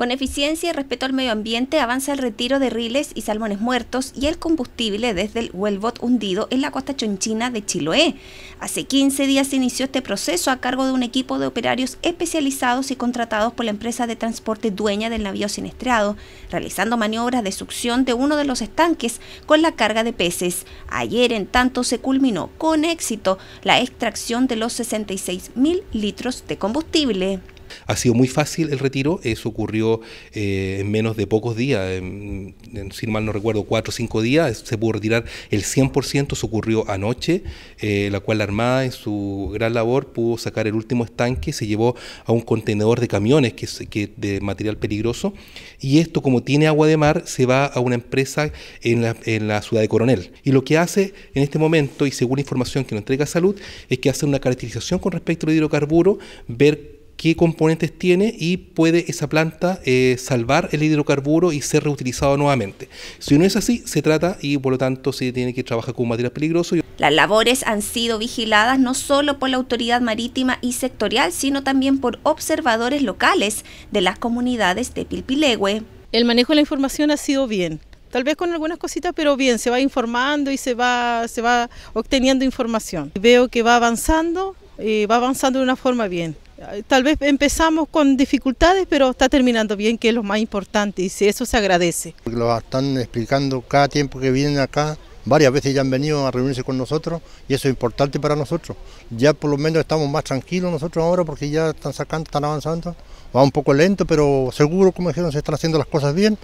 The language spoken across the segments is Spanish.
Con eficiencia y respeto al medio ambiente avanza el retiro de riles y salmones muertos y el combustible desde el Huelbot hundido en la costa chonchina de Chiloé. Hace 15 días se inició este proceso a cargo de un equipo de operarios especializados y contratados por la empresa de transporte dueña del navío siniestrado, realizando maniobras de succión de uno de los estanques con la carga de peces. Ayer, en tanto, se culminó con éxito la extracción de los 66 mil litros de combustible. Ha sido muy fácil el retiro, eso ocurrió eh, en menos de pocos días, sin mal no recuerdo, cuatro o cinco días, se pudo retirar el 100%, eso ocurrió anoche, eh, la cual la Armada en su gran labor pudo sacar el último estanque, se llevó a un contenedor de camiones que, de material peligroso, y esto como tiene agua de mar, se va a una empresa en la, en la ciudad de Coronel. Y lo que hace en este momento, y según información que nos entrega Salud, es que hace una caracterización con respecto al hidrocarburo, ver qué componentes tiene y puede esa planta eh, salvar el hidrocarburo y ser reutilizado nuevamente. Si no es así, se trata y por lo tanto se tiene que trabajar con materiales peligrosos. Las labores han sido vigiladas no solo por la autoridad marítima y sectorial, sino también por observadores locales de las comunidades de Pilpilegüe. El manejo de la información ha sido bien, tal vez con algunas cositas, pero bien, se va informando y se va, se va obteniendo información. Veo que va avanzando, eh, va avanzando de una forma bien tal vez empezamos con dificultades, pero está terminando bien, que es lo más importante, y eso se agradece. Lo están explicando cada tiempo que vienen acá, varias veces ya han venido a reunirse con nosotros, y eso es importante para nosotros. Ya por lo menos estamos más tranquilos nosotros ahora, porque ya están sacando, están avanzando. Va un poco lento, pero seguro, como dijeron, se están haciendo las cosas bien.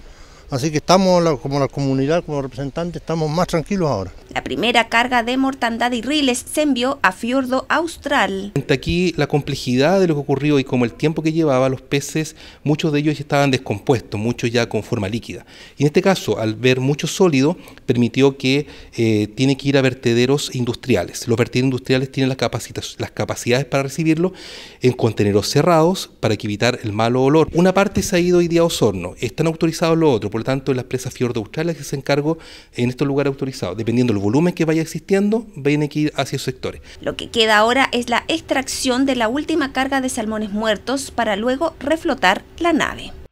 Así que estamos, como la comunidad, como representantes, estamos más tranquilos ahora. La primera carga de mortandad y riles se envió a Fiordo Austral. Aquí la complejidad de lo que ocurrió y como el tiempo que llevaba, los peces, muchos de ellos estaban descompuestos, muchos ya con forma líquida. Y en este caso, al ver mucho sólido, permitió que eh, tiene que ir a vertederos industriales. Los vertederos industriales tienen las, capacidades para recibirlo en contenedores cerrados para evitar el malo olor. Una parte se ha ido hoy día a Osorno, están autorizados los otros, por lo tanto, las presas Fiordo Austral es que se encargo en estos lugares autorizados, dependiendo del volumen que vaya existiendo, viene que ir hacia esos sectores. Lo que queda ahora es la extracción de la última carga de salmones muertos para luego reflotar la nave.